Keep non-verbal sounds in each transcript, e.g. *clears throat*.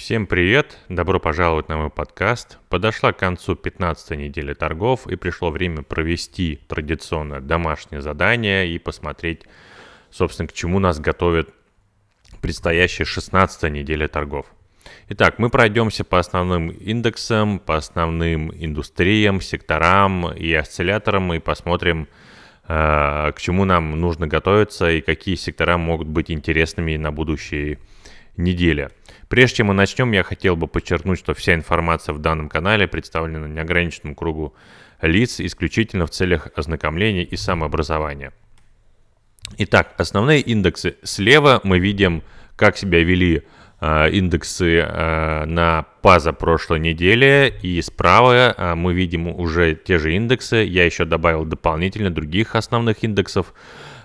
Всем привет! Добро пожаловать на мой подкаст. Подошла к концу 15 недели торгов и пришло время провести традиционное домашнее задание и посмотреть, собственно, к чему нас готовит предстоящая 16 неделя торгов. Итак, мы пройдемся по основным индексам, по основным индустриям, секторам и осцилляторам и посмотрим, э, к чему нам нужно готовиться и какие сектора могут быть интересными на будущей неделе – Прежде чем мы начнем, я хотел бы подчеркнуть, что вся информация в данном канале представлена неограниченному кругу лиц исключительно в целях ознакомления и самообразования. Итак, основные индексы. Слева мы видим, как себя вели э, индексы э, на паза прошлой недели. И справа э, мы видим уже те же индексы. Я еще добавил дополнительно других основных индексов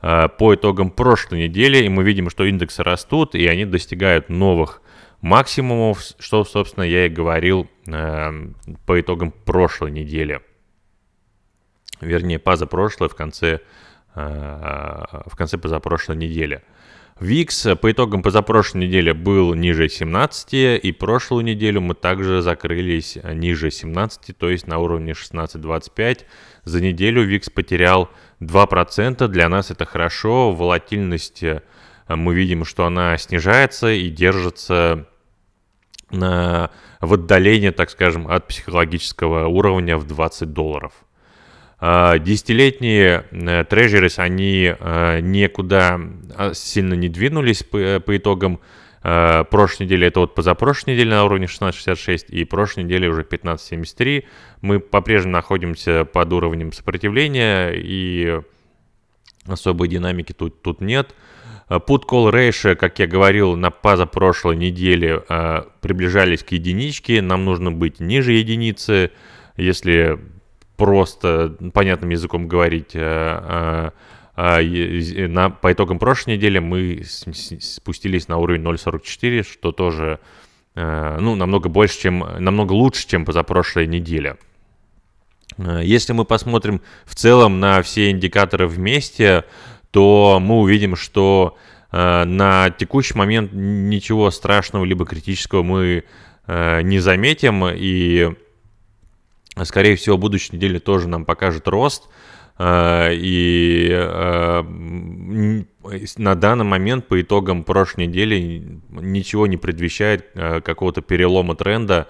по итогам прошлой недели. И мы видим, что индексы растут, и они достигают новых максимумов, что, собственно, я и говорил э, по итогам прошлой недели. Вернее, позапрошлой в конце, э, в конце позапрошлой недели. VIX э, по итогам позапрошлой недели был ниже 17, и прошлую неделю мы также закрылись ниже 17, то есть на уровне 16.25. За неделю VIX потерял 2%, для нас это хорошо, волатильность э, мы видим, что она снижается и держится на в отдалении, так скажем, от психологического уровня в 20 долларов. А, десятилетние э, трежерис, они э, никуда а, сильно не двинулись по, по итогам а, прошлой недели, это вот позапрошлой неделе на уровне 16.66 и прошлой неделе уже 15.73. Мы по-прежнему находимся под уровнем сопротивления и особой динамики тут, тут Нет Put Call Ratio, как я говорил на позапрошлой неделе, э, приближались к единичке. Нам нужно быть ниже единицы. Если просто понятным языком говорить, э, э, по итогам прошлой недели мы спустились на уровень 0.44, что тоже ну, намного больше, чем, намного лучше, чем позапрошлой неделе. Если мы посмотрим в целом на все индикаторы вместе, то мы увидим, что э, на текущий момент ничего страшного либо критического мы э, не заметим, и, скорее всего, будущей неделе тоже нам покажет рост, э, и на данный момент по итогам прошлой недели ничего не предвещает какого-то перелома тренда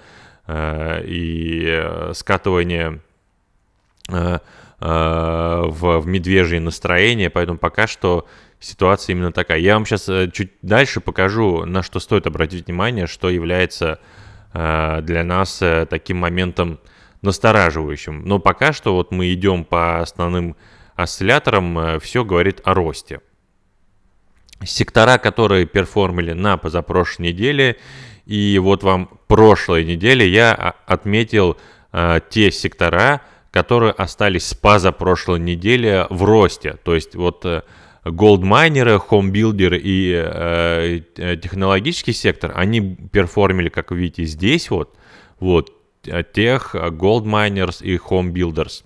и скатывания Э, в, в медвежье настроение, поэтому пока что ситуация именно такая. Я вам сейчас э, чуть дальше покажу, на что стоит обратить внимание, что является э, для нас таким моментом настораживающим. Но пока что вот мы идем по основным осцилляторам, все говорит о росте. Сектора, которые перформили на позапрошлой неделе, и вот вам прошлой неделе я а, отметил те сектора, которые остались с паза прошлой недели в росте. То есть вот э, голдмайнеры, хомбилдеры и э, технологический сектор, они перформили, как вы видите, здесь вот, вот, э, тех э, голдмайнерс и хомбилдерс.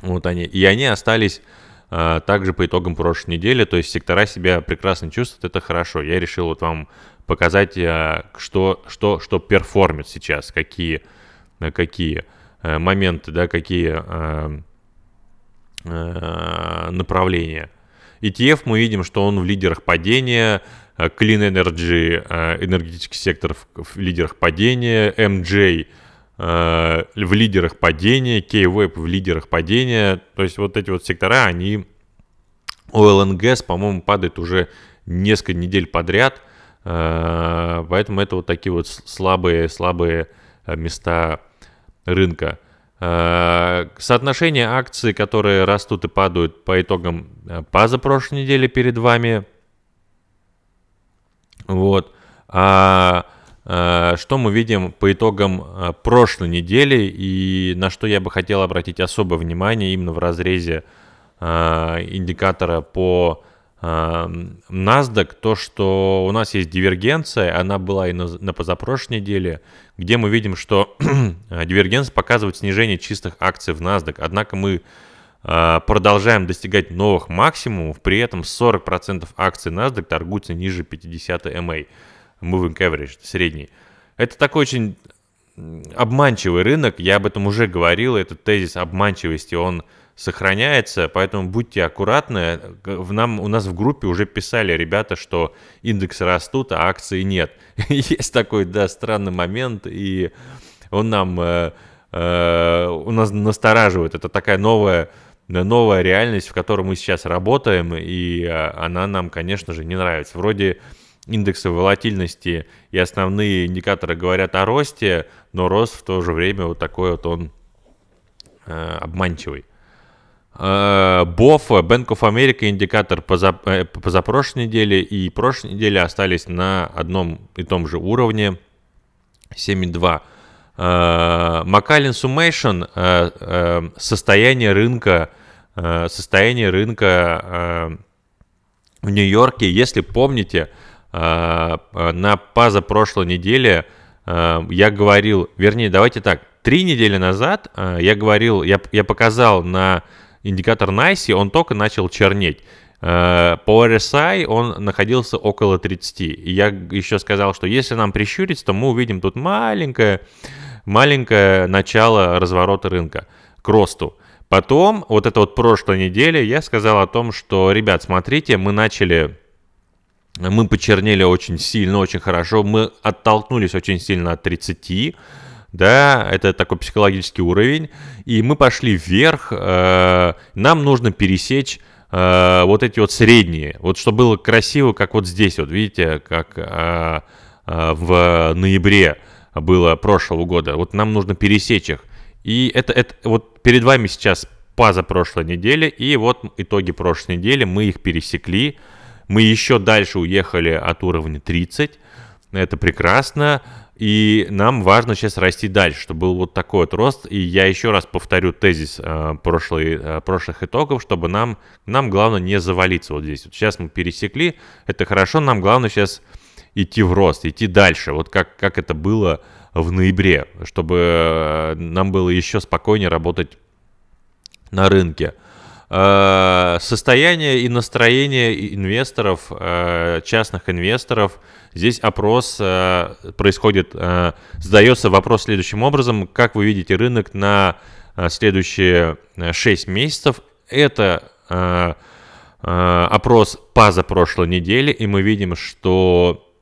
Вот они. И они остались э, также по итогам прошлой недели, то есть сектора себя прекрасно чувствуют, это хорошо. Я решил вот вам показать, э, что, что, что перформит сейчас, какие, какие. Э, моменты, да, какие э, э, направления. ETF мы видим, что он в лидерах падения, Clean Energy, энергетический сектор в лидерах падения, MJ в лидерах падения, K-Web эм в лидерах падения. То есть вот эти вот сектора, они Oil and Gas, по-моему, падает уже несколько недель подряд. Поэтому это вот такие вот слабые, слабые места рынка. Э, соотношение акций, которые растут и падают по итогам э, позапрошлой недели перед вами. Вот. А, э, что мы видим по итогам прошлой недели и на что я бы хотел обратить особое внимание именно в разрезе индикатора по NASDAQ, то, что у нас есть дивергенция, она была и на, на позапрошлой неделе, где мы видим, что *clears throat* дивергенция показывает снижение чистых акций в NASDAQ, однако мы а, продолжаем достигать новых максимумов, при этом 40% акций NASDAQ торгуются ниже 50 MA, Moving Average, средний. Это такой очень обманчивый рынок, я об этом уже говорил, этот тезис обманчивости, он сохраняется, поэтому будьте аккуратны. В нам, у нас в группе уже писали ребята, что индексы растут, а акции нет. *laughs* Есть такой, да, странный момент, и он нам, э, э, он нас настораживает. Это такая новая новая реальность, в которой мы сейчас работаем, и а, она нам, конечно же, не нравится. Вроде индексы волатильности и основные индикаторы говорят о росте, но рост в то же время вот такой вот он э, обманчивый. Э, Боф, Bank of America индикатор позап э, позапрошлой неделе и прошлой неделе остались на одном и том же уровне 7,2. Э, Макалин Summation состояние рынка состояние рынка в Нью-Йорке, если помните, на позапрошлой неделе я говорил, вернее, давайте так, три недели назад я говорил, я, я показал на индикатор NICE, он только начал чернеть. Э, по RSI он находился около 30. И я еще сказал, что если нам прищуриться, то мы увидим тут маленькое, маленькое начало разворота рынка к росту. Потом, вот это вот прошлой неделе, я сказал о том, что, ребят, смотрите, мы начали мы почернели очень сильно, очень хорошо, мы оттолкнулись очень сильно от 30, да, это такой психологический уровень, и мы пошли вверх, э, нам нужно пересечь э, вот эти вот средние, вот чтобы было красиво, как вот здесь, вот видите, как э, э, в ноябре было прошлого года, вот нам нужно пересечь их, и это, это вот перед вами сейчас паза прошлой недели, и вот итоги прошлой недели, мы их пересекли, мы еще дальше уехали от уровня 30, это прекрасно, и нам важно сейчас расти дальше, чтобы был вот такой вот рост. И я еще раз повторю тезис э, прошлой, э, прошлых итогов, чтобы нам, нам главное не завалиться вот здесь. Вот сейчас мы пересекли, это хорошо, нам главное сейчас идти в рост, идти дальше. Вот как, как это было в ноябре, чтобы э, нам было еще спокойнее работать на рынке. Э, состояние и настроение инвесторов, э, частных инвесторов. Здесь опрос э, происходит, задается вопрос следующим образом. Как вы видите рынок на следующие 6 месяцев? Это опрос паза прошлой недели, и мы видим, что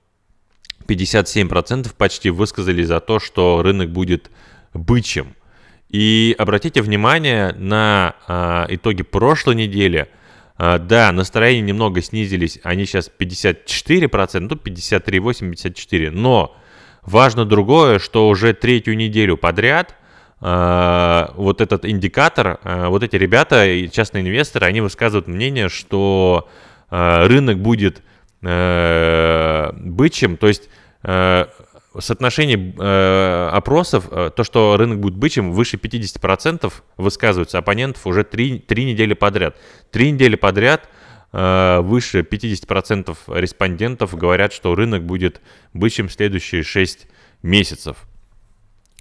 57% почти высказали за то, что рынок будет бычьим – и обратите внимание на а, итоги прошлой недели. А, да, настроения немного снизились, они сейчас 54%, ну 53,8, 54%. Но важно другое, что уже третью неделю подряд а, вот этот индикатор, а, вот эти ребята, и частные инвесторы, они высказывают мнение, что а, рынок будет а, бычьим, то есть э, соотношение э, опросов, э, то, что рынок будет бычьим, выше 50% высказываются оппонентов уже 3, 3 недели подряд. 3 недели подряд э, выше 50% респондентов говорят, что рынок будет бычьим следующие 6 месяцев.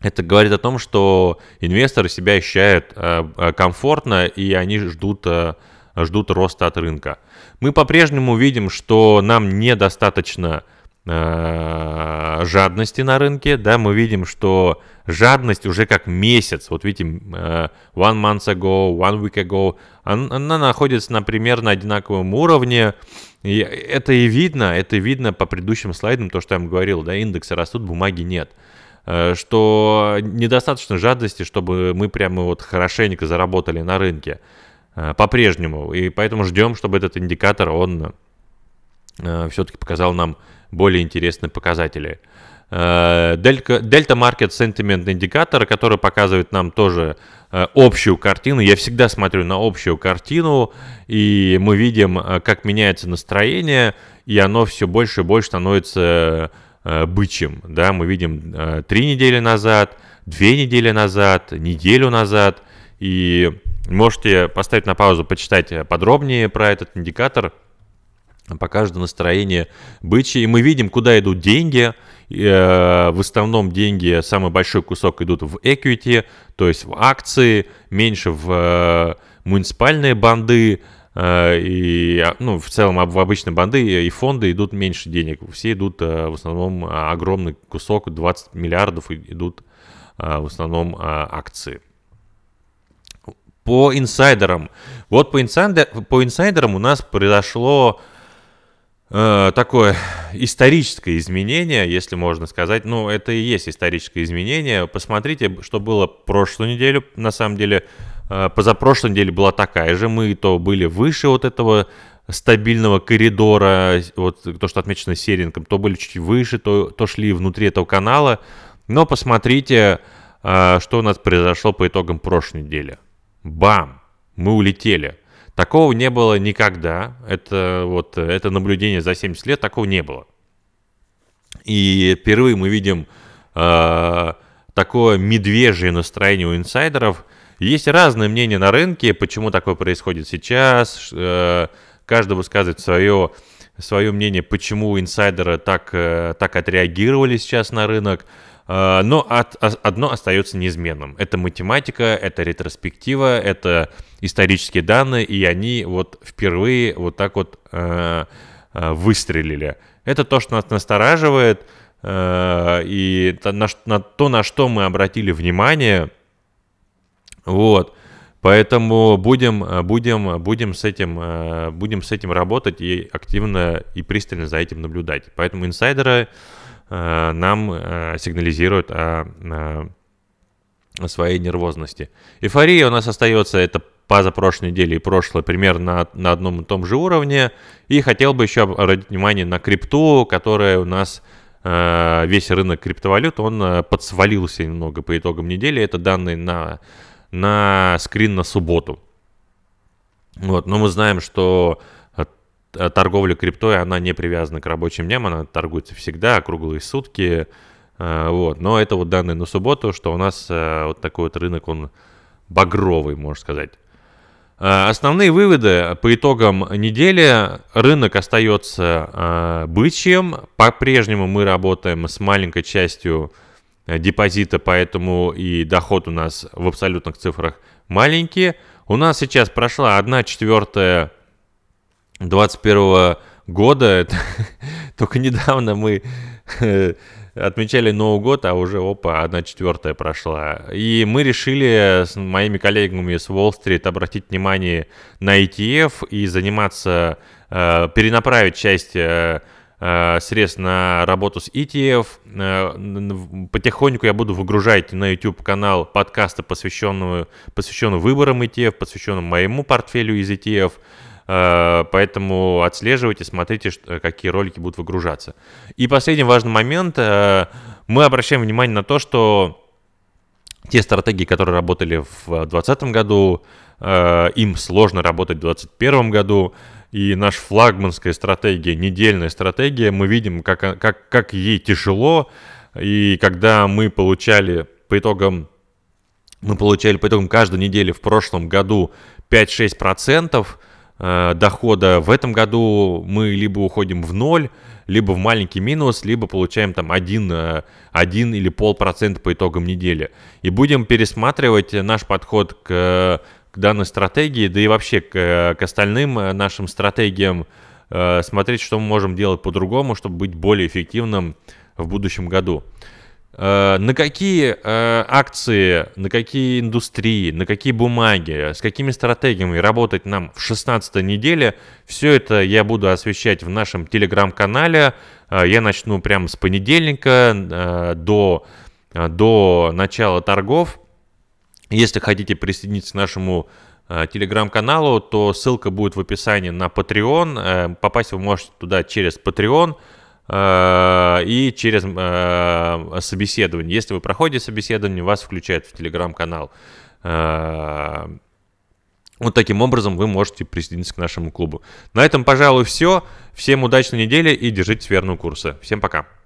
Это говорит о том, что инвесторы себя ощущают э, э, комфортно и они ждут, э, ждут роста от рынка. Мы по-прежнему видим, что нам недостаточно э, Э, жадности на рынке, да, мы видим, что жадность уже как месяц, вот видим, э, one month ago, one week ago, она находится например, на одинаковом уровне, и это и видно, это видно по предыдущим слайдам, то, что я вам говорил, да, индексы растут, бумаги нет, э, что недостаточно жадности, чтобы мы прямо вот хорошенько заработали на рынке по-прежнему, и поэтому ждем, чтобы этот индикатор, он Э, все-таки показал нам более интересные показатели. Э, Дельта, Дельта Market Sentiment индикатор, который показывает нам тоже э, общую картину. Я всегда смотрю на общую картину, и мы видим, как меняется настроение, и оно все больше и больше становится бычьим. Да? Мы видим три недели назад, две недели назад, неделю назад, и можете поставить на паузу, почитать подробнее про этот индикатор – по каждому настроение бычьи И мы видим, куда идут деньги. Э, в основном деньги, самый большой кусок идут в equity, то есть в акции, меньше в э, муниципальные банды, э, и, а, ну, в целом в обычные банды и фонды идут меньше денег. Все идут в основном а, огромный кусок, 20 миллиардов идут в основном а, акции по инсайдерам. Вот по, инсайдер, по инсайдерам у нас произошло Э, такое историческое изменение, если можно сказать. Ну, это и есть историческое изменение. Посмотрите, что было прошлую неделю. На самом деле, э, позапрошлой неделе была такая же. Мы то были выше вот этого стабильного коридора, вот то, что отмечено серингом, то были чуть выше, то, то шли внутри этого канала. Но посмотрите, э, что у нас произошло по итогам прошлой недели. Бам! Мы улетели. Такого не было никогда. Это вот это наблюдение за 70 лет, такого не было. И впервые мы видим э, такое медвежье настроение у инсайдеров. Есть разные мнения на рынке, почему такое происходит сейчас. Э, каждый высказывает свое, свое мнение, почему инсайдеры так, э, так отреагировали сейчас на рынок. А, но от, а, одно остается неизменным. Это математика, это ретроспектива, это исторические данные, и они вот впервые вот так вот э, выстрелили. Это то, что нас настораживает, э, и на, на то, на что мы обратили внимание. Вот. Поэтому будем, будем, будем, с этим, будем с этим работать и активно и пристально за этим наблюдать. Поэтому инсайдеры, Э, нам э, сигнализирует о э, своей нервозности. Эйфория у нас остается, это позапрошлой неделе и прошлой примерно на, на одном и том же уровне. И хотел бы еще обратить внимание на крипту, которая у нас весь рынок криптовалют, он подсвалился немного по итогам недели. Это данные на, на скрин на субботу. Вот, но мы знаем, что Э, торговля криптой, она не привязана к рабочим дням, она торгуется всегда, круглые сутки. Э, вот. Но это вот данные на субботу, что у нас э, вот такой вот рынок, он багровый, можно сказать. Основные выводы по итогам недели. Рынок остается бычьим. По-прежнему мы работаем с маленькой частью депозита, поэтому и доход у нас в абсолютных цифрах маленький. У нас сейчас прошла 1 четвертая 21 года, *laughs* только недавно мы э, отмечали Новый год, а уже, опа, одна четвертая прошла. И мы решили с моими коллегами с Уолл-стрит обратить внимание на ETF и заниматься, э, перенаправить часть э, э средств на работу с ETF. Э, потихоньку я буду выгружать на YouTube канал подкаста, посвященного посвященные выборам ETF, посвященного моему портфелю из ETF. Э, поэтому отслеживайте, смотрите, э, какие ролики будут выгружаться. И последний важный момент. Э, мы обращаем внимание на то, что те стратегии, которые работали в 2020 году, им сложно работать в 2021 году. И наша флагманская стратегия, недельная стратегия, мы видим, как, как, как ей тяжело. И когда мы получали по итогам мы получали по итогам каждой недели в прошлом году 5-6%, Э, дохода. В этом году мы либо уходим в ноль, либо в маленький минус, либо получаем там 1, 1 э, или полпроцента по итогам недели. И будем пересматривать наш подход к, к данной стратегии, да и вообще к, к остальным э, нашим стратегиям, смотреть, что мы можем делать по-другому, чтобы быть более эффективным в будущем году. Э, на какие э, акции, на какие индустрии, на какие бумаги, с какими стратегиями работать нам в 16 неделе, все это я буду освещать в нашем телеграм-канале. Э, я начну прямо с понедельника до, до начала торгов. Если хотите присоединиться к нашему телеграм-каналу, то ссылка будет в описании на Patreon. Попасть вы можете туда через Patreon и через э, собеседование. Если вы проходите собеседование, вас включают в телеграм-канал. Э, вот таким образом вы можете присоединиться к нашему клубу. На этом, пожалуй, все. Всем удачной недели и держитесь верного курса. Всем пока.